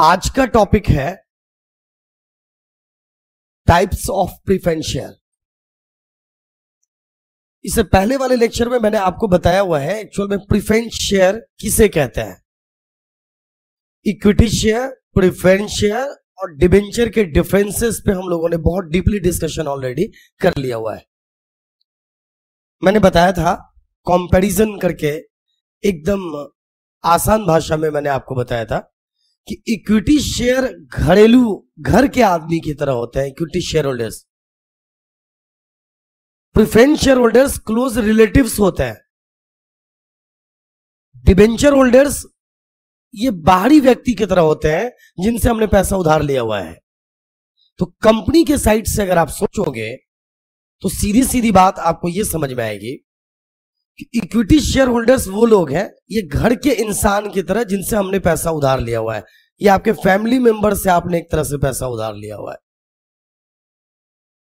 आज का टॉपिक है टाइप्स ऑफ प्रिफेंशियल इसे पहले वाले लेक्चर में मैंने आपको बताया हुआ है एक्चुअल में प्रिफेंस शेयर किसे कहते हैं इक्विटी शेयर प्रिफेंस शेयर और डिबेंचर के डिफरेंसेस पे हम लोगों ने बहुत डीपली डिस्कशन ऑलरेडी कर लिया हुआ है मैंने बताया था कंपैरिजन करके एकदम आसान भाषा में मैंने आपको बताया था कि इक्विटी शेयर घरेलू घर के आदमी की तरह होते हैं equity share holders preference share holders close relatives होते हैं डिबेंचर होल्डर्स ये बाहरी व्यक्ति की तरह होते हैं जिनसे हमने पैसा उधार लिया हुआ है तो कंपनी के साइड से अगर आप सोचोगे तो सीधी सीधी बात आपको यह समझ में आएगी इक्विटी शेयर होल्डर्स वो लोग हैं ये घर के इंसान की तरह जिनसे हमने पैसा उधार लिया हुआ है ये आपके फैमिली मेंबर से आपने एक तरह से पैसा उधार लिया हुआ है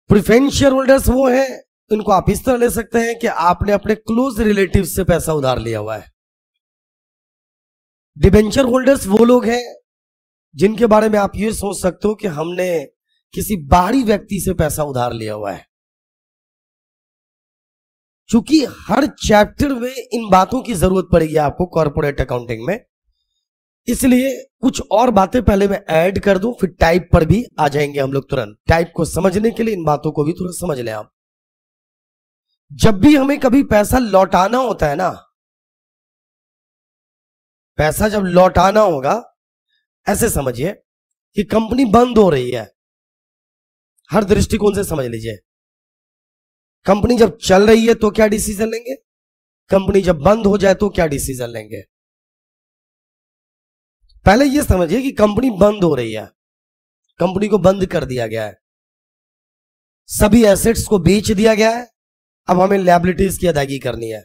प्रिफेंस शेयर होल्डर्स वो हैं इनको आप इस तरह ले सकते हैं कि आपने अपने क्लोज रिलेटिव से पैसा उधार लिया हुआ है डिबेंचर होल्डर्स वो लोग हैं जिनके बारे में आप ये सोच सकते हो कि हमने किसी बाहरी व्यक्ति से पैसा उधार लिया हुआ है क्योंकि हर चैप्टर में इन बातों की जरूरत पड़ेगी आपको कॉर्पोरेट अकाउंटिंग में इसलिए कुछ और बातें पहले मैं ऐड कर दूं फिर टाइप पर भी आ जाएंगे हम लोग तुरंत टाइप को समझने के लिए इन बातों को भी थोड़ा समझ लें आप जब भी हमें कभी पैसा लौटाना होता है ना पैसा जब लौटाना होगा ऐसे समझिए कि कंपनी बंद हो रही है हर दृष्टिकोण से समझ लीजिए कंपनी जब चल रही है तो क्या डिसीजन लेंगे कंपनी जब बंद हो जाए तो क्या डिसीजन लेंगे पहले यह समझिए कि कंपनी बंद हो रही है कंपनी को बंद कर दिया गया है सभी एसेट्स को बेच दिया गया है अब हमें लाइबिलिटीज की अदायगी करनी है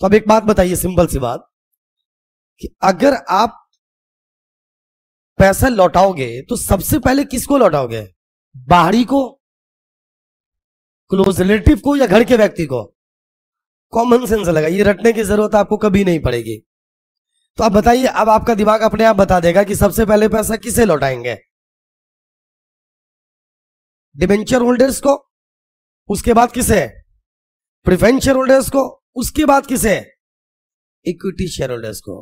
तो अब एक बात बताइए सिंपल सी बात कि अगर आप पैसा लौटाओगे तो सबसे पहले किसको लौटाओगे बाहरी को क्लोज रिलेटिव को या घर के व्यक्ति को कॉमन सेंस लगा ये रटने की जरूरत आपको कभी नहीं पड़ेगी तो आप बताइए अब आपका दिमाग अपने आप बता देगा कि सबसे पहले पैसा किसे लौटाएंगे डिवेंचर होल्डर्स को उसके बाद किसे प्रिफेंस होल्डर्स को उसके बाद किसे इक्विटी शेयर होल्डर्स को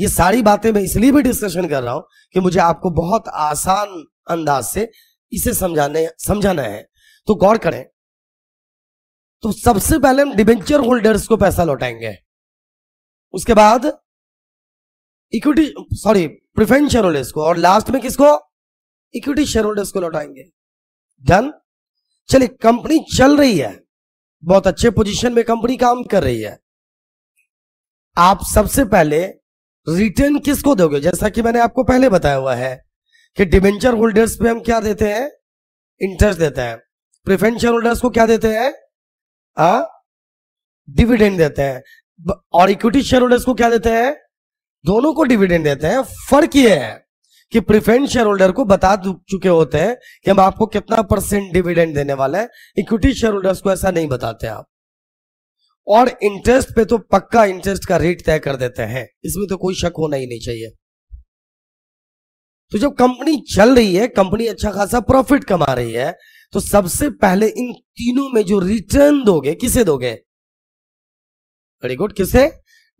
ये सारी बातें मैं इसलिए भी डिस्कशन कर रहा हूं कि मुझे आपको बहुत आसान अंदाज से इसे समझाने समझाना है तो गौर करें तो सबसे पहले हम डिबेंचर होल्डर्स को पैसा लौटाएंगे उसके बाद equity sorry preference share holders को और लास्ट में किसको इक्विटी शेयर होल्डर्स को लौटाएंगे डन चलिए कंपनी चल रही है बहुत अच्छे पोजीशन में कंपनी काम कर रही है आप सबसे पहले रिटर्न किसको दोगे जैसा कि मैंने आपको पहले बताया हुआ है कि डिबेंचर होल्डर्स पे हम क्या देते हैं इंटरेस्ट देते हैं प्रिफेंस शेयर होल्डर्स को क्या देते हैं डिविडेंड देते हैं और इक्विटी शेयर होल्डर्स को क्या देते हैं दोनों को डिविडेंड देते हैं फर्क ये है कि प्रिफेंड शेयर होल्डर को बता चुके होते हैं कि हम आपको कितना परसेंट डिविडेंड देने वाले हैं इक्विटी शेयर होल्डर्स को ऐसा नहीं बताते आप और इंटरेस्ट पे तो पक्का इंटरेस्ट का रेट तय कर देते हैं इसमें तो कोई शक होना ही नहीं चाहिए तो जब कंपनी चल रही है कंपनी अच्छा खासा प्रॉफिट कमा रही है तो सबसे पहले इन तीनों में जो रिटर्न दोगे किसे दोगे वेरी गुड किसे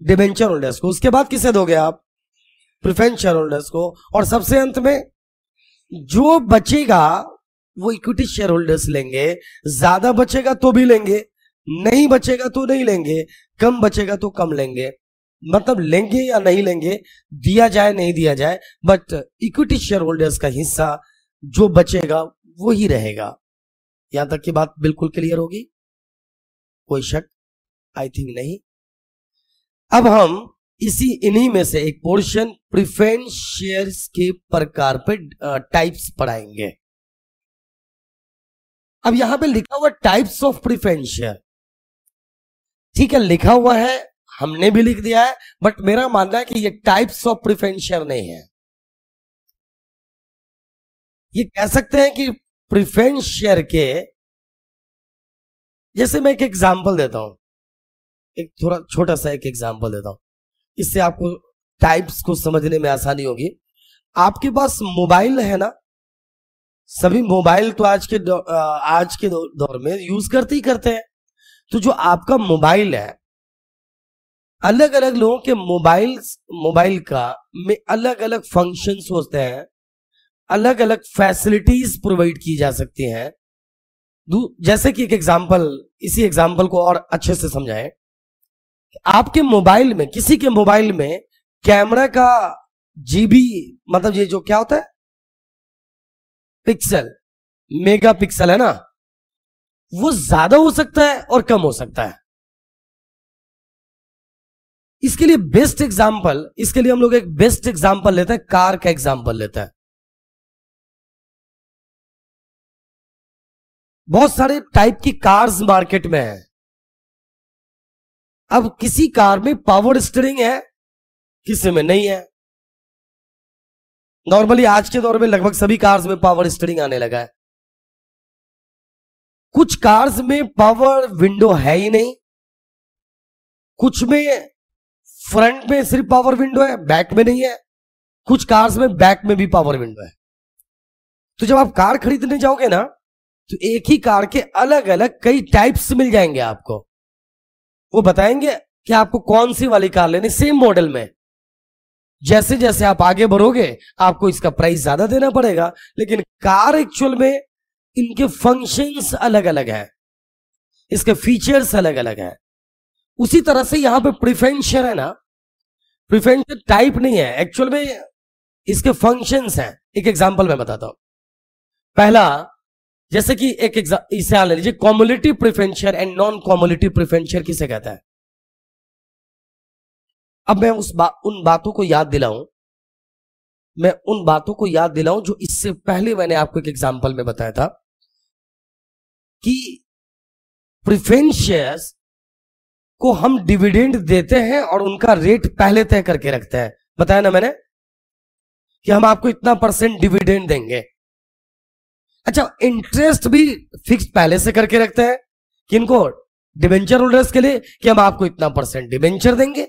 डिबेंचर होल्डर्स को उसके बाद किसे दोगे आप प्रिफेंशर होल्डर्स को और सबसे अंत में जो बचेगा वो इक्विटी शेयर होल्डर्स लेंगे ज्यादा बचेगा तो भी लेंगे नहीं बचेगा तो नहीं लेंगे कम बचेगा तो कम लेंगे मतलब लेंगे या नहीं लेंगे दिया जाए नहीं दिया जाए बट इक्विटी शेयर होल्डर्स का हिस्सा जो बचेगा वो ही रहेगा यहां तक की बात बिल्कुल क्लियर होगी कोई शक आई थिंक नहीं अब हम इसी इन्हीं में से एक पोर्शन प्रिफेंस शेयर्स के प्रकार पे टाइप्स पढ़ाएंगे अब यहां पे लिखा हुआ टाइप्स ऑफ प्रिफेंस शेयर ठीक है लिखा हुआ है हमने भी लिख दिया है बट मेरा मानना है कि ये टाइप्स ऑफ प्रिफेंस शेयर नहीं है ये कह सकते हैं कि प्रिफरेंस शेयर के जैसे मैं एक एग्जाम्पल देता हूं एक थोड़ा छोटा सा एक एग्जाम्पल देता हूं इससे आपको टाइप्स को समझने में आसानी होगी आपके पास मोबाइल है ना सभी मोबाइल तो आज के आज के दौर में यूज करते ही करते हैं तो जो आपका मोबाइल है अलग अलग लोगों के मोबाइल मोबाइल का में अलग अलग फंक्शंस होते हैं अलग अलग फैसिलिटीज प्रोवाइड की जा सकती हैं जैसे कि एक एग्जाम्पल इसी एग्जाम्पल को और अच्छे से समझाएं आपके मोबाइल में किसी के मोबाइल में कैमरा का जीबी मतलब ये जो क्या होता है पिक्सल मेगा पिक्सल है ना वो ज्यादा हो सकता है और कम हो सकता है इसके लिए बेस्ट एग्जाम्पल इसके लिए हम लोग एक बेस्ट एग्जाम्पल लेते हैं कार का एग्जाम्पल लेते हैं बहुत सारे टाइप की कार्स मार्केट में है अब किसी कार में पावर स्टीयरिंग है किसी में नहीं है नॉर्मली आज के दौर में लगभग सभी कार्स में पावर स्टीयरिंग आने लगा है कुछ कार्स में पावर विंडो है ही नहीं कुछ में फ्रंट में सिर्फ पावर विंडो है बैक में नहीं है कुछ कार्स में बैक में भी पावर विंडो है तो जब आप कार खरीदने जाओगे ना तो एक ही कार के अलग अलग कई टाइप्स मिल जाएंगे आपको वो बताएंगे कि आपको कौन सी वाली कार लेनी सेम मॉडल में जैसे जैसे आप आगे बढ़ोगे आपको इसका प्राइस ज्यादा देना पड़ेगा लेकिन कार एक्चुअल में इनके फंक्शंस अलग अलग हैं इसके फीचर्स अलग अलग हैं उसी तरह से यहां पे प्रिफेंशर है ना प्रिफेंशर टाइप नहीं है एक्चुअल में इसके फंक्शंस हैं एक एग्जांपल मैं बताता हूं पहला जैसे कि एक इसे ले लीजिए cumulative preference share and non cumulative preference share किसे कहता है अब मैं उस बा, उन बातों को याद दिलाऊं मैं उन बातों को याद दिलाऊं जो इससे पहले मैंने आपको एक एग्जाम्पल में बताया था कि प्रिफेंशियस को हम डिविडेंड देते हैं और उनका रेट पहले तय करके रखते हैं बताया ना मैंने कि हम आपको इतना परसेंट डिविडेंड देंगे अच्छा इंटरेस्ट भी फिक्स पहले से करके रखते हैं कि इनको डिवेंचर होल्डर्स के लिए कि हम आपको इतना परसेंट डिवेंचर देंगे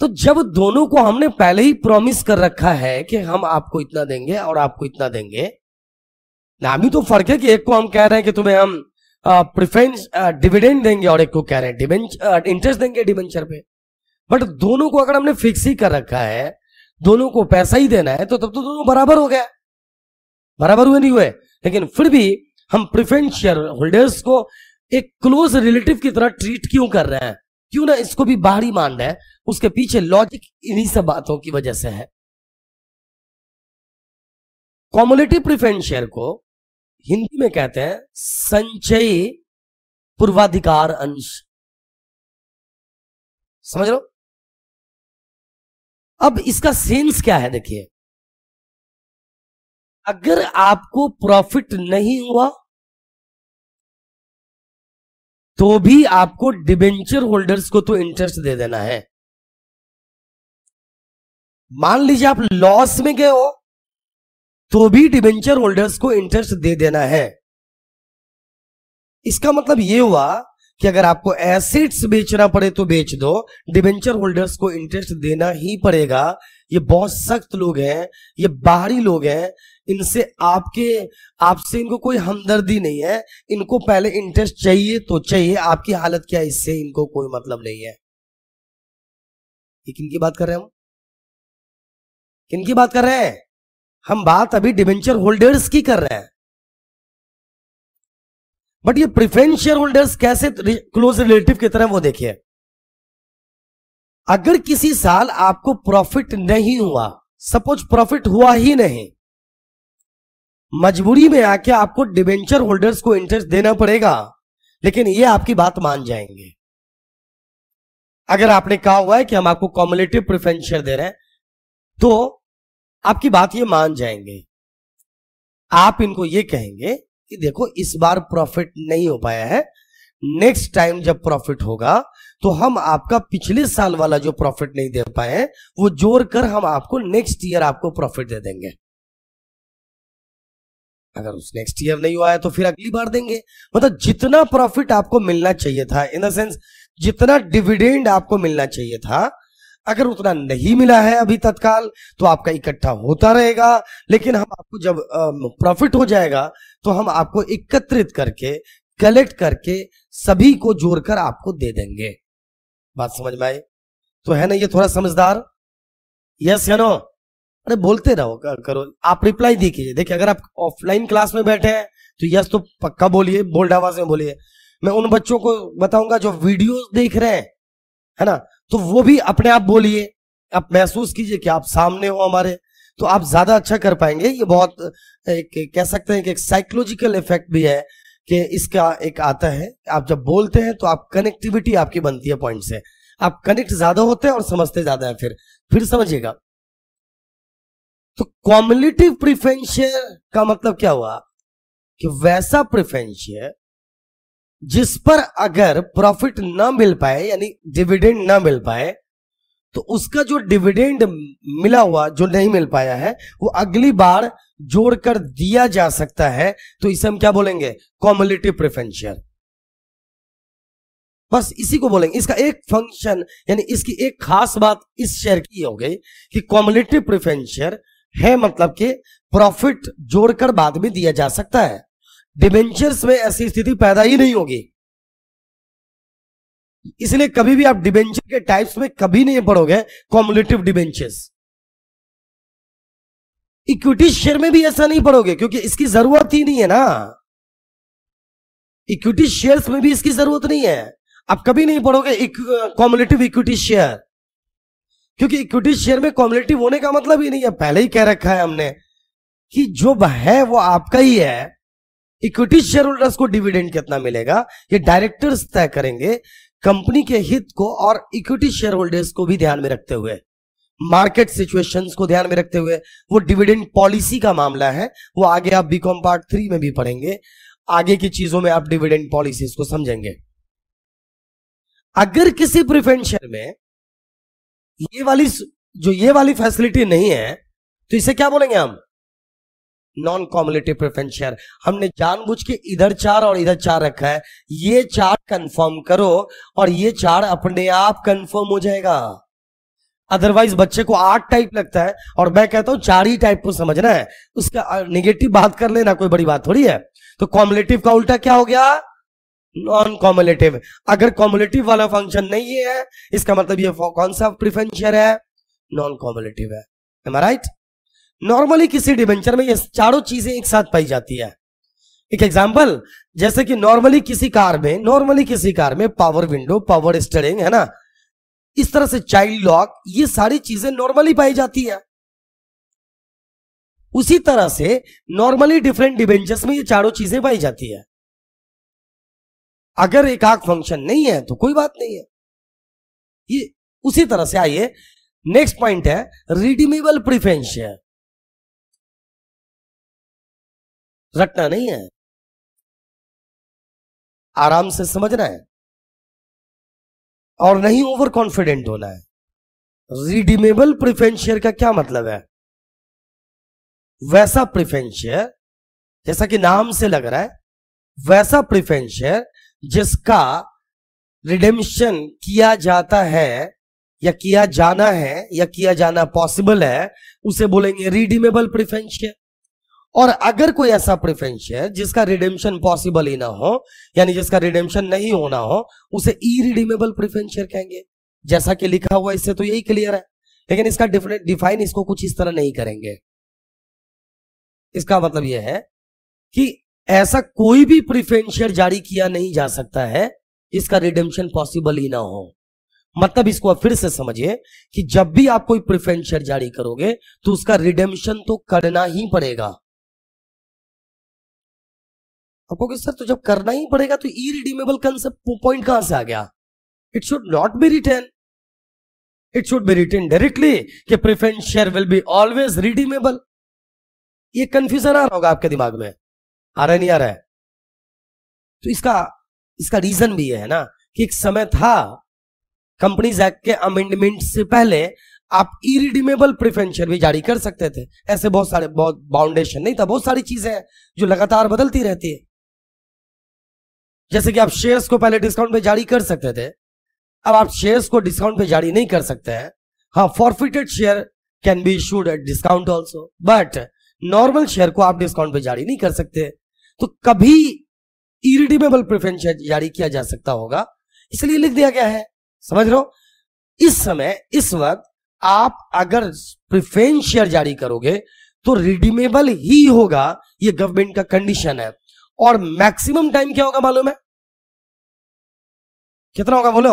तो जब दोनों को हमने पहले ही प्रॉमिस कर रखा है कि हम आपको इतना देंगे और आपको इतना देंगे नाम ही तो फर्क है कि एक को हम कह रहे हैं कि तुम्हें हम प्रिफरेंस डिविडेंड देंगे और एक को कह रहे हैं डिवेंचर इंटरेस्ट देंगे डिवेंचर पे बट दोनों को अगर हमने फिक्स ही कर रखा है दोनों को पैसा ही देना है तो तब तो दोनों बराबर हो गया बराबर हुए नहीं हुए लेकिन फिर भी हम प्रिफरेंस शेयर होल्डर्स को एक क्लोज रिलेटिव की तरह ट्रीट क्यों कर रहे हैं क्यों ना इसको भी बाहरी मान रहे हैं उसके पीछे लॉजिक इन्हीं सब बातों की वजह से है कॉमोलिटी प्रिफरेंस शेयर को हिंदी में कहते हैं संचयी पूर्वाधिकार अंश समझ लो अब इसका सेंस क्या है देखिए अगर आपको प्रॉफिट नहीं हुआ तो भी आपको डिबेंचर होल्डर्स को तो इंटरेस्ट दे देना है मान लीजिए आप लॉस में गए हो तो भी डिबेंचर होल्डर्स को इंटरेस्ट दे देना है इसका मतलब यह हुआ कि अगर आपको एसेट्स बेचना पड़े तो बेच दो डिबेंचर होल्डर्स को इंटरेस्ट देना ही पड़ेगा ये बहुत सख्त लोग हैं ये बाहरी लोग हैं इनसे आपके आपसे इनको कोई हमदर्दी नहीं है इनको पहले इंटरेस्ट चाहिए तो चाहिए आपकी हालत क्या इससे इनको कोई मतलब नहीं है ये किन की बात कर रहे हैं हम किन की बात कर रहे हैं हम बात अभी डिवेंचर होल्डर्स की कर रहे हैं बट ये प्रिफरेंस शेयर होल्डर्स कैसे क्लोज रिलेटिव की तरह वो देखिए अगर किसी साल आपको प्रॉफिट नहीं हुआ सपोज प्रॉफिट हुआ ही नहीं मजबूरी में आके आपको डिबेंचर होल्डर्स को इंटरेस्ट देना पड़ेगा लेकिन ये आपकी बात मान जाएंगे अगर आपने कहा हुआ है कि हम आपको कॉमुलेटिव प्रिफेंशियल दे रहे हैं तो आपकी बात ये मान जाएंगे आप इनको ये कहेंगे कि देखो इस बार प्रॉफिट नहीं हो पाया है नेक्स्ट टाइम जब प्रॉफिट होगा तो हम आपका पिछले साल वाला जो प्रॉफिट नहीं दे पाए हैं वो जोड़कर हम आपको नेक्स्ट ईयर आपको प्रॉफिट दे देंगे अगर उस नेक्स्ट ईयर नहीं हुआ है तो फिर अगली बार देंगे मतलब जितना प्रॉफिट आपको मिलना चाहिए था इन द सेंस जितना डिविडेंड आपको मिलना चाहिए था अगर उतना नहीं मिला है अभी तत्काल तो आपका इकट्ठा होता रहेगा लेकिन हम आपको जब प्रॉफिट हो जाएगा तो हम आपको एकत्रित करके कलेक्ट करके सभी को जोड़कर आपको दे देंगे बात समझ में आई तो है ना ये थोड़ा समझदार यस है नो अरे बोलते रहो कर, करो आप रिप्लाई दी कीजिए देखिए अगर आप ऑफलाइन क्लास में बैठे हैं तो यस तो पक्का बोलिए बोल्ड आवाज में बोलिए मैं उन बच्चों को बताऊंगा जो वीडियो देख रहे हैं है ना तो वो भी अपने आप बोलिए आप महसूस कीजिए कि आप सामने हो हमारे तो आप ज्यादा अच्छा कर पाएंगे ये बहुत एक कह सकते हैं कि एक साइकोलॉजिकल इफेक्ट भी है कि इसका एक आता है आप जब बोलते हैं तो आप कनेक्टिविटी आपकी बनती है पॉइंट से आप कनेक्ट ज्यादा होते हैं और समझते ज्यादा है फिर फिर समझिएगा तो कॉम्युलेटिव प्रिफेंशियर का मतलब क्या हुआ कि वैसा प्रिफेंशियर जिस पर अगर प्रॉफिट ना मिल पाए यानी डिविडेंड ना मिल पाए तो उसका जो डिविडेंड मिला हुआ जो नहीं मिल पाया है वो अगली बार जोड़कर दिया जा सकता है तो इसे हम क्या बोलेंगे कॉम्युलेटिव प्रिफेंशियर बस इसी को बोलेंगे इसका एक फंक्शन यानी इसकी एक खास बात इस शेयर की हो गई कि कॉम्युलेटिव प्रिफेंशियर है मतलब कि प्रॉफिट जोड़कर बाद में दिया जा सकता है डिबेंचर्स में ऐसी स्थिति पैदा ही नहीं होगी इसलिए कभी भी आप डिबेंचर के टाइप्स में कभी नहीं पढ़ोगे कॉम्युलेटिव डिबेंचर्स इक्विटी शेयर में भी ऐसा नहीं पढ़ोगे क्योंकि इसकी जरूरत ही नहीं है ना इक्विटी शेयर्स में भी इसकी जरूरत नहीं है आप कभी नहीं पढ़ोगे कॉम्युलेटिव इक्विटी शेयर क्योंकि इक्विटी शेयर में कॉम्युलेटिव होने का मतलब ही नहीं है पहले ही कह रखा है हमने कि जो है वो आपका ही है इक्विटी शेयर होल्डर्स को डिविडेंड कितना मिलेगा ये डायरेक्टर्स तय करेंगे कंपनी के हित को और इक्विटी शेयर होल्डर्स को भी ध्यान में रखते हुए मार्केट सिचुएशंस को ध्यान में रखते हुए वो डिविडेंड पॉलिसी का मामला है वो आगे आप बीकॉम पार्ट थ्री में भी पढ़ेंगे आगे की चीजों में आप डिविडेंड पॉलिसीज को समझेंगे अगर किसी प्रिफेंड शेयर में ये वाली जो ये वाली फैसिलिटी नहीं है तो इसे क्या बोलेंगे हम नॉन कॉम्युलेटिव प्रेफरेंस शेयर हमने जानबूझ के इधर चार और इधर चार रखा है ये चार कंफर्म करो और ये चार अपने आप कंफर्म हो जाएगा अदरवाइज बच्चे को आठ टाइप लगता है और मैं कहता हूं चार ही टाइप को समझना है उसका निगेटिव बात कर लेना कोई बड़ी बात थोड़ी है तो कॉम्युलेटिव का उल्टा क्या हो गया नॉन कॉमुलेटिव अगर कॉमुलेटिव वाला फंक्शन नहीं है इसका मतलब ये कौन सा प्रिफेंशियर है नॉन कॉमुलेटिव है एम राइट नॉर्मली किसी डिवेंचर में ये चारों चीजें एक साथ पाई जाती है एक एग्जाम्पल जैसे कि नॉर्मली किसी कार में नॉर्मली किसी कार में पावर विंडो पावर स्टेरिंग है ना इस तरह से चाइल्ड लॉक ये सारी चीजें नॉर्मली पाई जाती है उसी तरह से नॉर्मली डिफरेंट डिवेंचर्स में ये चारों चीजें पाई जाती है अगर एक आग फंक्शन नहीं है तो कोई बात नहीं है ये उसी तरह से आइए नेक्स्ट पॉइंट है रिडीमेबल प्रिफेंस रटना नहीं है आराम से समझना है और नहीं ओवर कॉन्फिडेंट होना है रिडीमेबल प्रिफेंशियर का क्या मतलब है वैसा प्रिफेंशियर जैसा कि नाम से लग रहा है वैसा प्रिफेंशियर जिसका रिडेम्शन किया जाता है या किया जाना है या किया जाना पॉसिबल है उसे बोलेंगे रिडीमेबल प्रिफेंशियल और अगर कोई ऐसा प्रिफेंस है जिसका रिडेम्शन पॉसिबल ही ना हो यानी जिसका रिडेम्शन नहीं होना हो उसे ई रिडीमेबल प्रिफेंशियर कहेंगे जैसा कि लिखा हुआ इससे तो यही क्लियर है लेकिन इसका डिफरेंट डिफाइन इसको कुछ इस तरह नहीं करेंगे इसका मतलब यह है कि ऐसा कोई भी प्रिफेंशियर जारी किया नहीं जा सकता है जिसका रिडेम्पशन पॉसिबल ही ना हो मतलब इसको आप फिर से समझिए कि जब भी आप कोई प्रिफेंशियर जारी करोगे तो उसका रिडेम्पशन तो करना ही पड़ेगा आपको सर तो जब करना ही पड़ेगा तो ई रिडीमेबल कंसेप्ट पॉइंट कहां से आ गया it should not be return it should be return directly कि preference share will be always redeemable ये कंफ्यूजन आ रहा होगा आपके दिमाग में आ रहा नहीं आ रहा है तो इसका इसका रीजन भी है ना कि एक समय था कंपनीज एक्ट के अमेंडमेंट से पहले आप इरिडीमेबल प्रिफेंशन भी जारी कर सकते थे ऐसे बहुत सारे बहुत बाउंडेशन नहीं था बहुत सारी चीजें हैं जो लगातार बदलती रहती है जैसे कि आप शेयर्स को पहले डिस्काउंट पे जारी कर सकते थे अब आप शेयर्स को डिस्काउंट पे जारी नहीं कर सकते हैं हाँ forfeited share can be issued at discount also but normal share को आप डिस्काउंट पे जारी नहीं कर सकते तो कभी इरिडिमेबल प्रिफरेंस जारी किया जा सकता होगा इसलिए लिख दिया गया है समझ लो इस समय इस वक्त आप अगर प्रिफरेंस शेयर जारी करोगे तो रिडीमेबल ही होगा ये गवर्नमेंट का कंडीशन है और मैक्सिमम टाइम क्या होगा मालूम है कितना होगा बोलो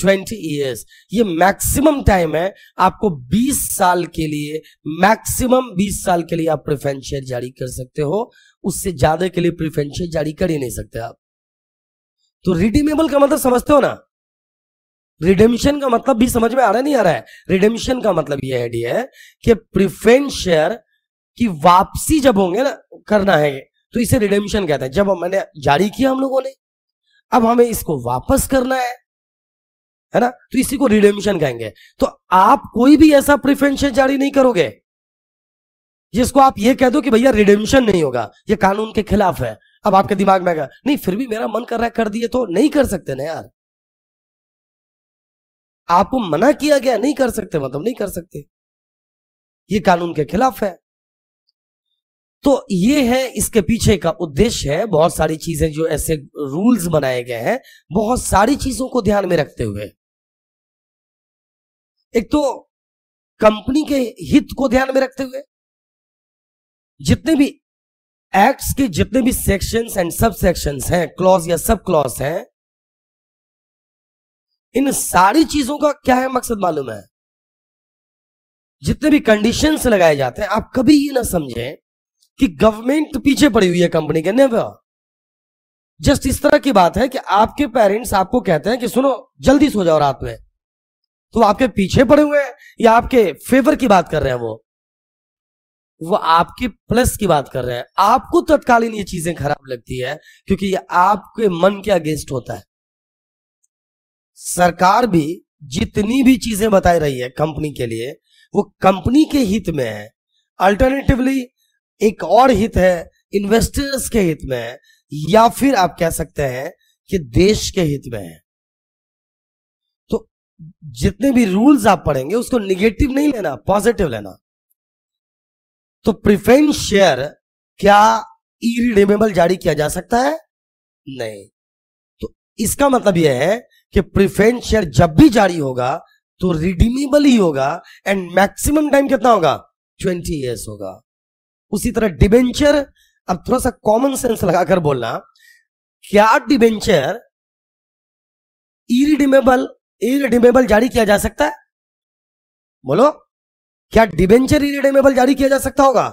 ट्वेंटी ईयर्स ये मैक्सिमम टाइम है आपको बीस साल के लिए मैक्सिमम बीस साल के लिए आप प्रिफरेंस शेयर जारी कर सकते हो उससे ज्यादा के लिए प्रिफरेंस शेयर जारी कर ही नहीं सकते आप तो रिडीमेबल का मतलब समझते हो ना रिडेम्शन का मतलब भी समझ में आ रहा नहीं आ रहा है रिडेम्शन का मतलब यह आइडिया है कि प्रिफरेंस शेयर की वापसी जब होंगे ना करना है तो इसे रिडेम्शन कहते हैं जब मैंने जारी किया हम लोगों ने अब हमें इसको वापस करना है है ना तो इसी को रिडेमशन कहेंगे तो आप कोई भी ऐसा प्रिफेंशन जारी नहीं करोगे जिसको आप ये कह दो कि भैया रिडेमशन नहीं होगा ये कानून के खिलाफ है अब आपके दिमाग में आएगा नहीं फिर भी मेरा मन कर रहा है कर दिए तो नहीं कर सकते ना यार आपको मना किया गया नहीं कर सकते मतलब नहीं कर सकते ये कानून के खिलाफ है तो ये है इसके पीछे का उद्देश्य है बहुत सारी चीजें जो ऐसे रूल्स बनाए गए हैं बहुत सारी चीजों को ध्यान में रखते हुए एक तो कंपनी के हित को ध्यान में रखते हुए जितने भी एक्ट्स के जितने भी सेक्शंस एंड सब सेक्शंस हैं क्लॉज या सब क्लॉज हैं इन सारी चीजों का क्या है मकसद मालूम है जितने भी कंडीशन लगाए जाते हैं आप कभी ये ना समझें कि गवर्नमेंट पीछे पड़ी हुई है कंपनी के नेवर जस्ट इस तरह की बात है कि आपके पेरेंट्स आपको कहते हैं कि सुनो जल्दी सो जाओ रात में तो आपके पीछे पड़े हुए हैं या आपके फेवर की बात कर रहे हैं वो वो आपके प्लस की बात कर रहे हैं आपको तत्कालीन ये चीजें खराब लगती है क्योंकि ये आपके मन के अगेंस्ट होता है सरकार भी जितनी भी चीजें बताई रही है कंपनी के लिए वो कंपनी के हित में है अल्टरनेटिवली एक और हित है इन्वेस्टर्स के हित में है या फिर आप कह सकते हैं कि देश के हित में है जितने भी रूल्स आप पढ़ेंगे उसको निगेटिव नहीं लेना पॉजिटिव लेना तो प्रिफेंस शेयर क्या इरिडेमेबल जारी किया जा सकता है नहीं तो इसका मतलब यह है कि प्रिफेंस शेयर जब भी जारी होगा तो रिडीमेबल ही होगा एंड मैक्सिमम टाइम कितना होगा ट्वेंटी ईयर्स होगा उसी तरह डिबेंचर अब थोड़ा सा कॉमन सेंस लगाकर बोलना क्या डिबेंचर इरिडिमेबल इरिडीमेबल जारी किया जा सकता है बोलो क्या डिबेंचर इरिडीमेबल जारी किया जा सकता होगा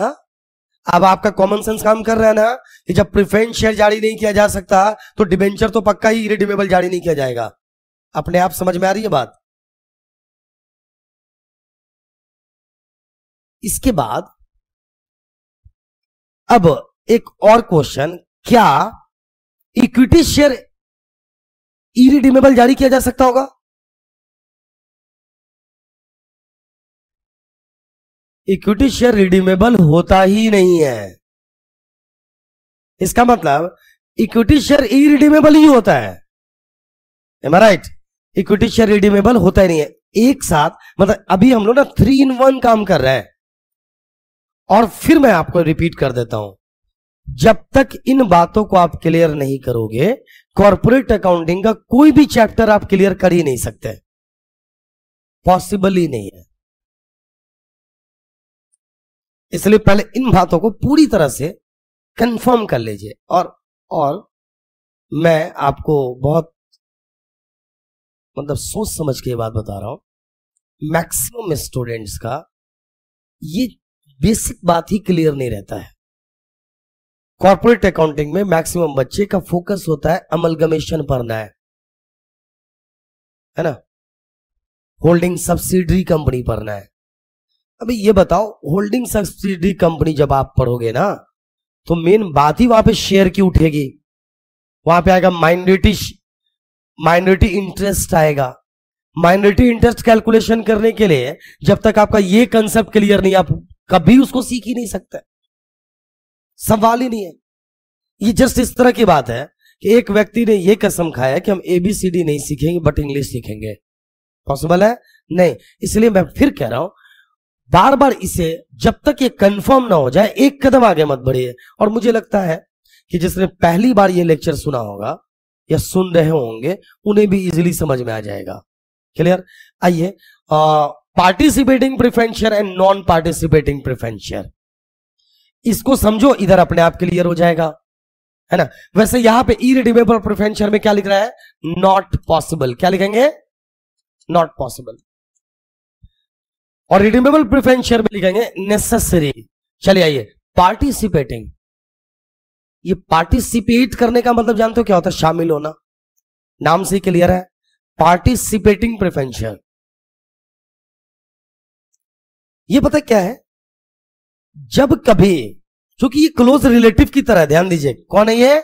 हा? अब आपका कॉमन सेंस काम कर रहा है ना कि जब प्रिफरेंस शेयर जारी नहीं किया जा सकता तो डिबेंचर तो पक्का ही इरिडीमेबल जारी नहीं किया जाएगा अपने आप समझ में आ रही है बात इसके बाद अब एक और क्वेश्चन क्या इक्विटी शेयर इरिडीमेबल जारी किया जा सकता होगा इक्विटी शेयर रिडीमेबल होता ही नहीं है इसका मतलब इक्विटी शेयर इरिडीमेबल ही होता है राइट इक्विटी शेयर रिडीमेबल होता ही नहीं है एक साथ मतलब अभी हम लोग ना थ्री इन वन काम कर रहे हैं और फिर मैं आपको रिपीट कर देता हूं जब तक इन बातों को आप क्लियर नहीं करोगे कॉरपोरेट अकाउंटिंग का कोई भी चैप्टर आप क्लियर कर ही नहीं सकते पॉसिबल ही नहीं है इसलिए पहले इन बातों को पूरी तरह से कंफर्म कर लीजिए और और मैं आपको बहुत मतलब सोच समझ के ये बात बता रहा हूं मैक्सिमम स्टूडेंट्स का ये बेसिक बात ही क्लियर नहीं रहता है कॉर्पोरेट अकाउंटिंग में मैक्सिमम बच्चे का फोकस होता है अमलगमेशन पर ना है ना होल्डिंग सब्सिडरी कंपनी पढ़ना है अभी ये बताओ होल्डिंग सब्सिडरी कंपनी जब आप पढ़ोगे ना तो मेन बात ही वहां पे शेयर की उठेगी वहां पे आएगा माइनोरिटी माइनोरिटी इंटरेस्ट आएगा माइनोरिटी इंटरेस्ट कैलकुलेशन करने के लिए जब तक आपका ये कंसेप्ट क्लियर नहीं आप कभी उसको सीख ही नहीं सकते सवाल ही नहीं है ये जस्ट इस तरह की बात है कि एक व्यक्ति ने यह कसम खाया कि हम एबीसीडी नहीं सीखेंगे बट इंग्लिश सीखेंगे पॉसिबल है नहीं इसलिए मैं फिर कह रहा हूं बार बार इसे जब तक ये कंफर्म ना हो जाए एक कदम आगे मत बढ़िए और मुझे लगता है कि जिसने पहली बार ये लेक्चर सुना होगा या सुन रहे होंगे उन्हें भी इजिली समझ में आ जाएगा क्लियर आइए participating preference share and non participating preference share इसको समझो इधर अपने आप क्लियर हो जाएगा है ना वैसे यहां पे रिडिमेबल प्रिफेंशन में क्या लिख रहा है नॉट पॉसिबल क्या लिखेंगे नॉट पॉसिबल और रिडिमेबल प्रिफेंशन में लिखेंगे नेसेसरी चलिए आइए पार्टिसिपेटिंग ये पार्टिसिपेट करने का मतलब जानते हो क्या होता है शामिल होना नाम से क्लियर है पार्टिसिपेटिंग प्रिफेंशन ये पता क्या है जब कभी क्योंकि ये क्लोज रिलेटिव की तरह है ध्यान दीजिए कौन है ये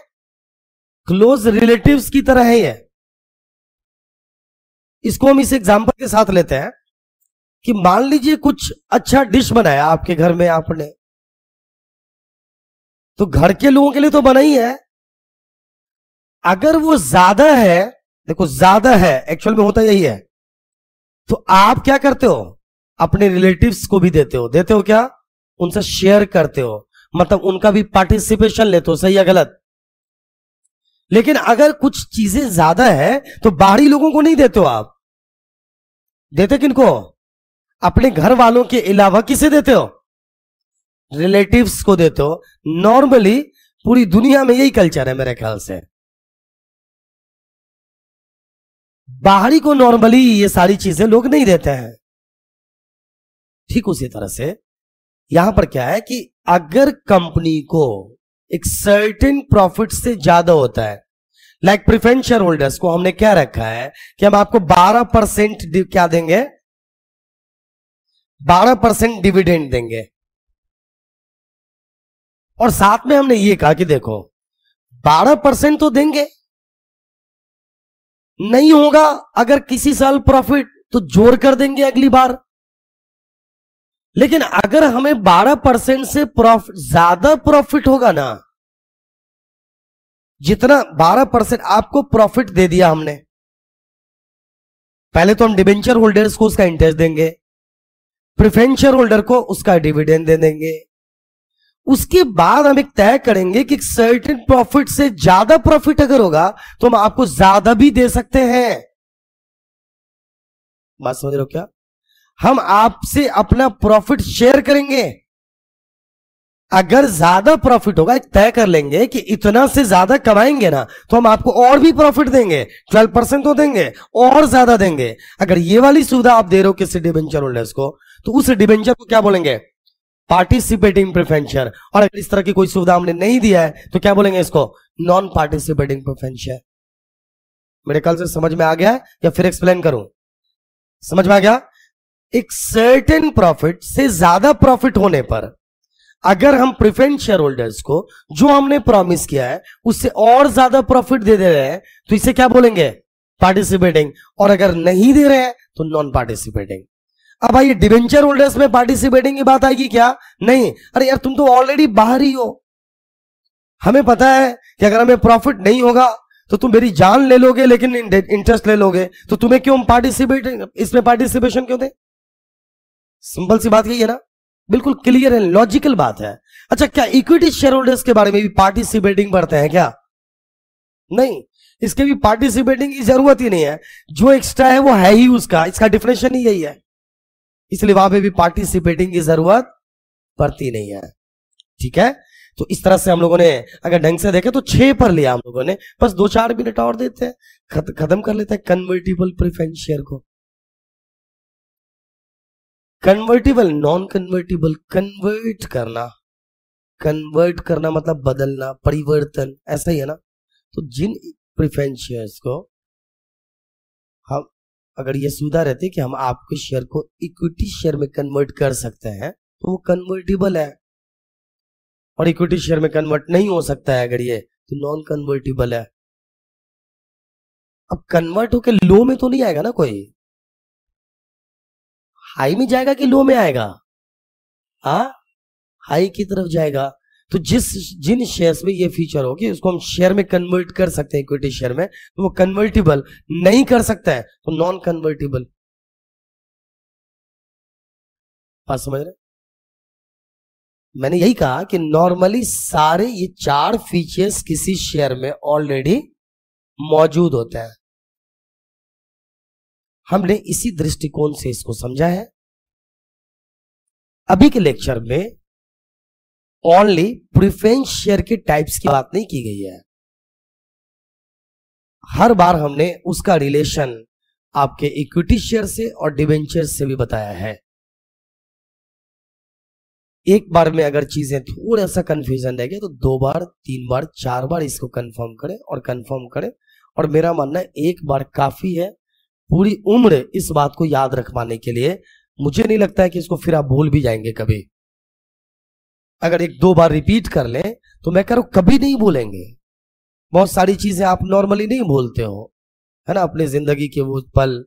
क्लोज रिलेटिव की तरह है ये इसको हम इस एग्जाम्पल के साथ लेते हैं कि मान लीजिए कुछ अच्छा डिश बनाया आपके घर में आपने तो घर के लोगों के लिए तो बना ही है अगर वो ज्यादा है देखो ज्यादा है एक्चुअल में होता यही है तो आप क्या करते हो अपने रिलेटिव्स को भी देते हो देते हो क्या उनसे शेयर करते हो मतलब उनका भी पार्टिसिपेशन लेते हो सही या गलत लेकिन अगर कुछ चीजें ज्यादा है तो बाहरी लोगों को नहीं देते हो आप देते किनको अपने घर वालों के अलावा किसे देते हो रिलेटिव्स को देते हो नॉर्मली पूरी दुनिया में यही कल्चर है मेरे ख्याल से बाहरी को नॉर्मली ये सारी चीजें लोग नहीं देते हैं ठीक उसी तरह से यहां पर क्या है कि अगर कंपनी को एक सर्टेन प्रॉफिट से ज्यादा होता है लाइक प्रिफेंस शेयर होल्डर्स को हमने क्या रखा है कि हम आपको 12 परसेंट क्या देंगे 12 परसेंट डिविडेंड देंगे और साथ में हमने ये कहा कि देखो 12 परसेंट तो देंगे नहीं होगा अगर किसी साल प्रॉफिट तो जोर कर देंगे अगली बार लेकिन अगर हमें 12 परसेंट से प्रॉफिट ज्यादा प्रॉफिट होगा ना जितना 12 परसेंट आपको प्रॉफिट दे दिया हमने पहले तो हम डिबेंचर होल्डर्स को उसका इंटरेस्ट देंगे प्रिफेंचर होल्डर को उसका डिविडेंड दे देंगे उसके बाद हम एक तय करेंगे कि सर्टेन प्रॉफिट से ज्यादा प्रॉफिट अगर होगा तो हम आपको ज्यादा भी दे सकते हैं बात समझ रहे हो क्या हम आपसे अपना प्रॉफिट शेयर करेंगे अगर ज्यादा प्रॉफिट होगा एक तय कर लेंगे कि इतना से ज्यादा कमाएंगे ना तो हम आपको और भी प्रॉफिट देंगे ट्वेल्व परसेंट तो देंगे और ज्यादा देंगे अगर ये वाली सुविधा आप दे रहे हो किसी डिवेंचर होल्डर्स को तो उस डिवेंचर को क्या बोलेंगे पार्टिसिपेटिंग प्रिफेंशियर और अगर इस तरह की कोई सुविधा हमने नहीं दिया है तो क्या बोलेंगे इसको नॉन पार्टिसिपेटिंग प्रिफेंशियर मेरे कल से समझ में आ गया है या फिर एक्सप्लेन करूं समझ में आ गया एक सर्टेन प्रॉफिट से ज्यादा प्रॉफिट होने पर अगर हम प्रिफेंट शेयर होल्डर्स को जो हमने प्रॉमिस किया है उससे और ज्यादा प्रॉफिट दे दे रहे हैं तो इसे क्या बोलेंगे पार्टिसिपेटिंग और अगर नहीं दे रहे हैं तो नॉन पार्टिसिपेटिंग अब भाई डिवेंचर होल्डर्स में पार्टिसिपेटिंग की बात आएगी क्या नहीं अरे यार तुम तो ऑलरेडी बाहर ही हो हमें पता है कि अगर हमें प्रॉफिट नहीं होगा तो तुम मेरी जान ले लोगे लेकिन इंटरेस्ट ले लोगे तो तुम्हें क्यों पार्टिसिपेट इसमें पार्टिसिपेशन क्यों दे सिंपल सी बात यही है ना बिल्कुल क्लियर है लॉजिकल बात है अच्छा क्या इक्विटी शेयर होल्डर्स के बारे में भी पार्टिसिपेटिंग बढ़ते हैं क्या नहीं इसके भी पार्टिसिपेटिंग की जरूरत ही नहीं है जो एक्स्ट्रा है वो है ही उसका इसका डिफिनेशन ही यही है इसलिए वहां पे भी पार्टिसिपेटिंग की जरूरत पड़ती नहीं है ठीक है तो इस तरह से हम लोगों ने अगर ढंग से देखे तो छह पर लिया हम लोगों ने बस दो चार मिनट और देते हैं खत्म कर लेते हैं कन्वर्टिबल प्रिफेंस शेयर को कन्वर्टिबल नॉन कन्वर्टिबल कन्वर्ट करना कन्वर्ट करना मतलब बदलना परिवर्तन ऐसा ही है ना तो जिन प्रिफेंशियर्स को हम अगर ये सुविधा रहती कि हम आपके शेयर को इक्विटी शेयर में कन्वर्ट कर सकते हैं तो वो कन्वर्टिबल है और इक्विटी शेयर में कन्वर्ट नहीं हो सकता है अगर ये तो नॉन कन्वर्टिबल है अब कन्वर्ट होके लो में तो नहीं आएगा ना कोई हाई में जाएगा कि लो में आएगा हा हाई की तरफ जाएगा तो जिस जिन शेयर्स में ये फीचर होगी उसको हम शेयर में कन्वर्ट कर सकते हैं इक्विटी शेयर में तो वो कन्वर्टेबल नहीं कर सकता है तो नॉन कन्वर्टेबल बात समझ रहे मैंने यही कहा कि नॉर्मली सारे ये चार फीचर्स किसी शेयर में ऑलरेडी मौजूद होते हैं हमने इसी दृष्टिकोण से इसको समझा है अभी के लेक्चर में ओनली प्रिफरेंस शेयर के टाइप्स की बात नहीं की गई है हर बार हमने उसका रिलेशन आपके इक्विटी शेयर से और डिवेंचर से भी बताया है एक बार में अगर चीजें थोड़ा सा कंफ्यूजन रह गया तो दो बार तीन बार चार बार इसको कंफर्म करें और कंफर्म करें और मेरा मानना एक बार काफी है पूरी उम्र इस बात को याद रख पाने के लिए मुझे नहीं लगता है कि इसको फिर आप भूल भी जाएंगे कभी अगर एक दो बार रिपीट कर लें तो मैं कह रहा हूं कभी नहीं भूलेंगे बहुत सारी चीजें आप नॉर्मली नहीं भूलते हो है ना अपने जिंदगी के वो पल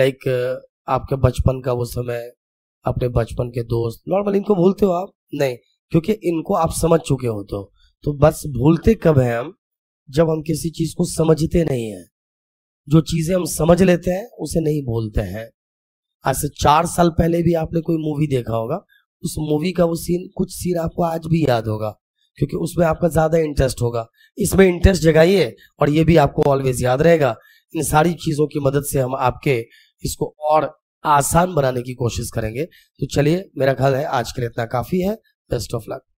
लाइक आपके बचपन का वो समय अपने बचपन के दोस्त नॉर्मली इनको भूलते हो आप नहीं क्योंकि इनको आप समझ चुके हो तो बस भूलते कब है हम जब हम किसी चीज को समझते नहीं है जो चीज़ें हम समझ लेते हैं उसे नहीं बोलते हैं आज से चार साल पहले भी आपने कोई मूवी देखा होगा उस मूवी का वो सीन कुछ सीन आपको आज भी याद होगा क्योंकि उसमें आपका ज़्यादा इंटरेस्ट होगा इसमें इंटरेस्ट जगाइए और ये भी आपको ऑलवेज याद रहेगा इन सारी चीज़ों की मदद से हम आपके इसको और आसान बनाने की कोशिश करेंगे तो चलिए मेरा ख्याल है आज के लिए इतना काफ़ी है बेस्ट ऑफ लक